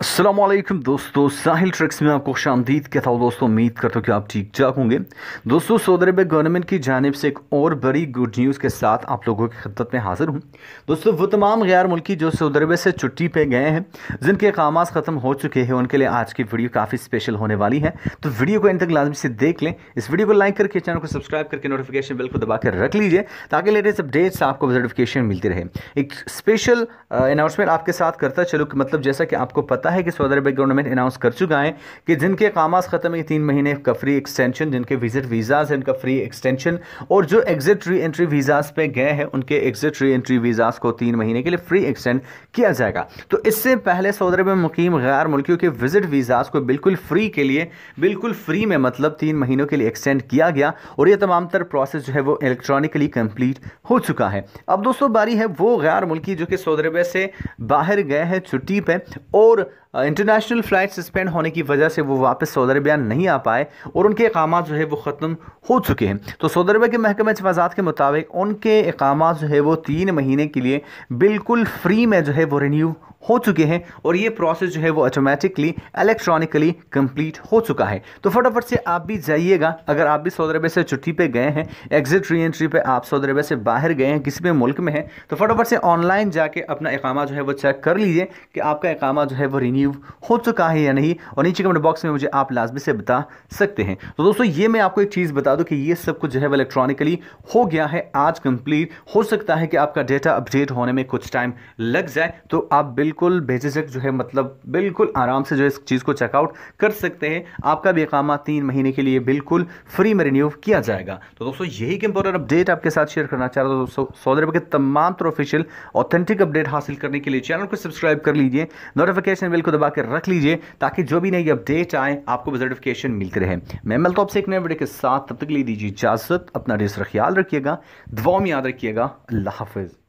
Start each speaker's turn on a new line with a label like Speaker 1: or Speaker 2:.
Speaker 1: असलम दोस्तों साहिल ट्रिक्स में आपको खुश आमदीद कहता हूँ दोस्तों उम्मीद करता हूँ कि आप ठीक ठाक होंगे दोस्तों सऊदी अरब गवर्नमेंट की जानब से एक और बड़ी गुड न्यूज़ के साथ आप लोगों की खदत में हाजिर हूँ दोस्तों वो तमाम गैर मुल्की जो सऊदी अरब से छुट्टी पे गए हैं जिनके काम ख़त्म हो चुके हैं उनके लिए आज की वीडियो काफ़ी स्पेशल होने वाली है तो वीडियो को इन तक लाजमी से देख लें इस वीडियो को लाइक करके चैनल को सब्सक्राइब करके नोटिफिकेशन बिल को दबा कर रख लीजिए ताकि लेटेस्ट अपडेट्स आपको नोटिफिकेशन मिलती रहे एक स्पेशल अनाउंसमेंट आपके साथ करता चलो मतलब जैसा कि आपको पता है कि सऊदी अरब गवर्नमेंट अनाउंस कर चुका है कि जिनके कामास ख़त्म है तीन महीने का फ्री एक्सटेंशन जिनके विजिट वीज़ाज हैं उनका फ्री एक्सटेंशन और जो एग्जिट री एंट्री वीज़ाज पे गए हैं उनके एग्जिट री एंट्री वीज़ाज को तीन महीने के लिए फ्री एक्सटेंड किया जाएगा तो इससे पहले सऊदी अरब में मुकीम गैर मुल्कियों के विजिट वीज़ाज को बिल्कुल फ्री के लिए बिल्कुल फ्री में मतलब तीन महीनों के लिए एक्सटेंड किया गया और यह तमाम तर प्रोसेस जो है वो इलेक्ट्रॉनिकली कंप्लीट हो चुका है अब दोस्तों बारी है वो गैर मुल्की जो कि सऊदी अरब से बाहर गए हैं छुट्टी पे और इंटरनेशनल फ़्लाइट सस्पेंड होने की वजह से वो वापस सऊदी अरबिया नहीं आ पाए और उनके इकाम जो है वो ख़त्म हो चुके हैं तो सऊदी अरबिया के महकमे वजात के मुताबिक उनके इकाम जो है वो तीन महीने के लिए बिल्कुल फ्री में जो है वो रिन्यू हो चुके हैं और ये प्रोसेस जो है वो ऑटोमेटिकली इलेक्ट्रॉनिकली कंप्लीट हो चुका है तो फटाफट से आप भी जाइएगा अगर आप भी सऊदी अरब से छुट्टी पे गए हैं एग्जिट री एंट्री पर आप सऊदी अरब से बाहर गए हैं किसी भी मुल्क में हैं तो फटाफट से ऑनलाइन जाके अपना इकामा जो है वो चेक कर लीजिए कि आपका इकामा जो है वो रिन्यू हो चुका है या नहीं और नीचे कमेंट बॉक्स में मुझे आप लाजमी से बता सकते हैं तो दोस्तों ये मैं आपको एक चीज़ बता दूँ कि ये सब कुछ जो है वो इलेक्ट्रॉनिकली हो गया है आज कंप्लीट हो सकता है कि आपका डेटा अपडेट होने में कुछ टाइम लग जाए तो आप बिल बिल्कुल बेझिझक जो है मतलब बिल्कुल आराम से जो है इस चीज़ को चेकआउट कर सकते हैं आपका भी अकामा तीन महीने के लिए बिल्कुल फ्री में रिन्यू किया जाएगा तो दोस्तों यही एक इंपॉर्टेंट अपडेट आपके साथ शेयर करना चाह रहा हूँ दोस्तों सऊदी अरब के तमाम तो ऑफिशियल ऑथेंटिक अपडेट हासिल करने के लिए चैनल को सब्सक्राइब कर लीजिए नोटिफिकेशन बिल को दबा के रख लीजिए ताकि जो भी नई अपडेट आए आपको नोटिफिकेशन मिलते रहे मैं मिलता तो हूँ आपसे एक नए वीडियो के साथ तब तक ले दीजिए इजाज़त अपना रेसर ख्याल रखिएगा दुआ में याद रखिएगा अल्लाह हाफिज़